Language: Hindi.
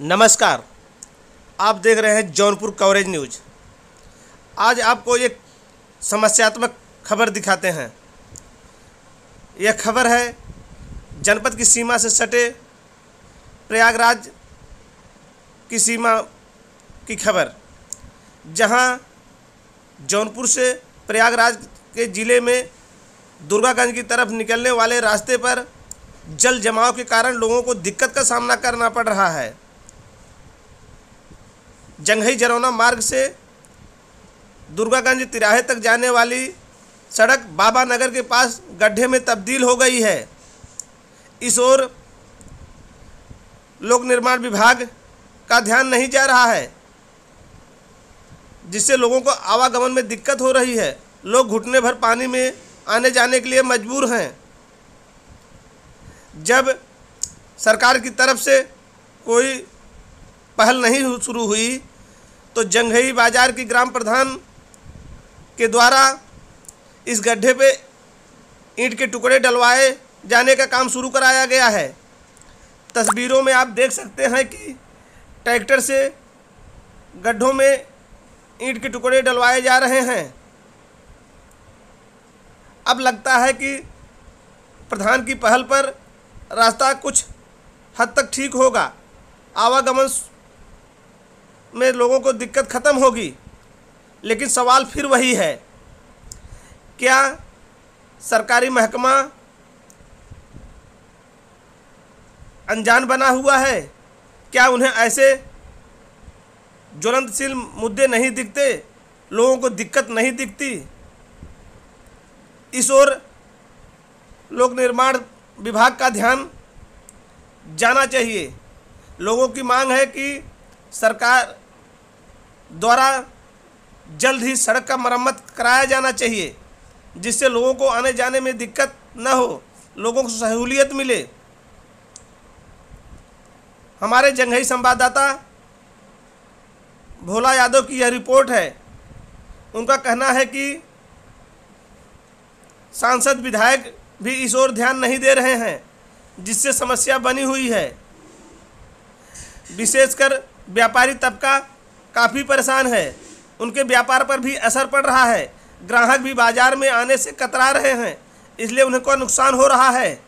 नमस्कार आप देख रहे हैं जौनपुर कवरेज न्यूज आज आपको एक समस्यात्मक खबर दिखाते हैं यह खबर है जनपद की सीमा से सटे प्रयागराज की सीमा की खबर जहां जौनपुर से प्रयागराज के ज़िले में दुर्गागंज की तरफ निकलने वाले रास्ते पर जल जमाव के कारण लोगों को दिक्कत का सामना करना पड़ रहा है जंघई जरौना मार्ग से दुर्गागंज तिराहे तक जाने वाली सड़क बाबा नगर के पास गड्ढे में तब्दील हो गई है इस ओर लोक निर्माण विभाग का ध्यान नहीं जा रहा है जिससे लोगों को आवागमन में दिक्कत हो रही है लोग घुटने भर पानी में आने जाने के लिए मजबूर हैं जब सरकार की तरफ से कोई पहल नहीं शुरू हुई तो जंघई बाजार की ग्राम प्रधान के द्वारा इस गड्ढे पे ईंट के टुकड़े डलवाए जाने का काम शुरू कराया गया है तस्वीरों में आप देख सकते हैं कि ट्रैक्टर से गड्ढों में ईंट के टुकड़े डलवाए जा रहे हैं अब लगता है कि प्रधान की पहल पर रास्ता कुछ हद तक ठीक होगा आवागमन में लोगों को दिक्कत ख़त्म होगी लेकिन सवाल फिर वही है क्या सरकारी महकमा अनजान बना हुआ है क्या उन्हें ऐसे ज्वलंतशील मुद्दे नहीं दिखते लोगों को दिक्कत नहीं दिखती इस ओर लोक निर्माण विभाग का ध्यान जाना चाहिए लोगों की मांग है कि सरकार द्वारा जल्द ही सड़क का मरम्मत कराया जाना चाहिए जिससे लोगों को आने जाने में दिक्कत न हो लोगों को सहूलियत मिले हमारे जंघई संवाददाता भोला यादव की यह रिपोर्ट है उनका कहना है कि सांसद विधायक भी इस ओर ध्यान नहीं दे रहे हैं जिससे समस्या बनी हुई है विशेषकर व्यापारी तबका काफ़ी परेशान है उनके व्यापार पर भी असर पड़ रहा है ग्राहक भी बाज़ार में आने से कतरा रहे हैं इसलिए उनको नुकसान हो रहा है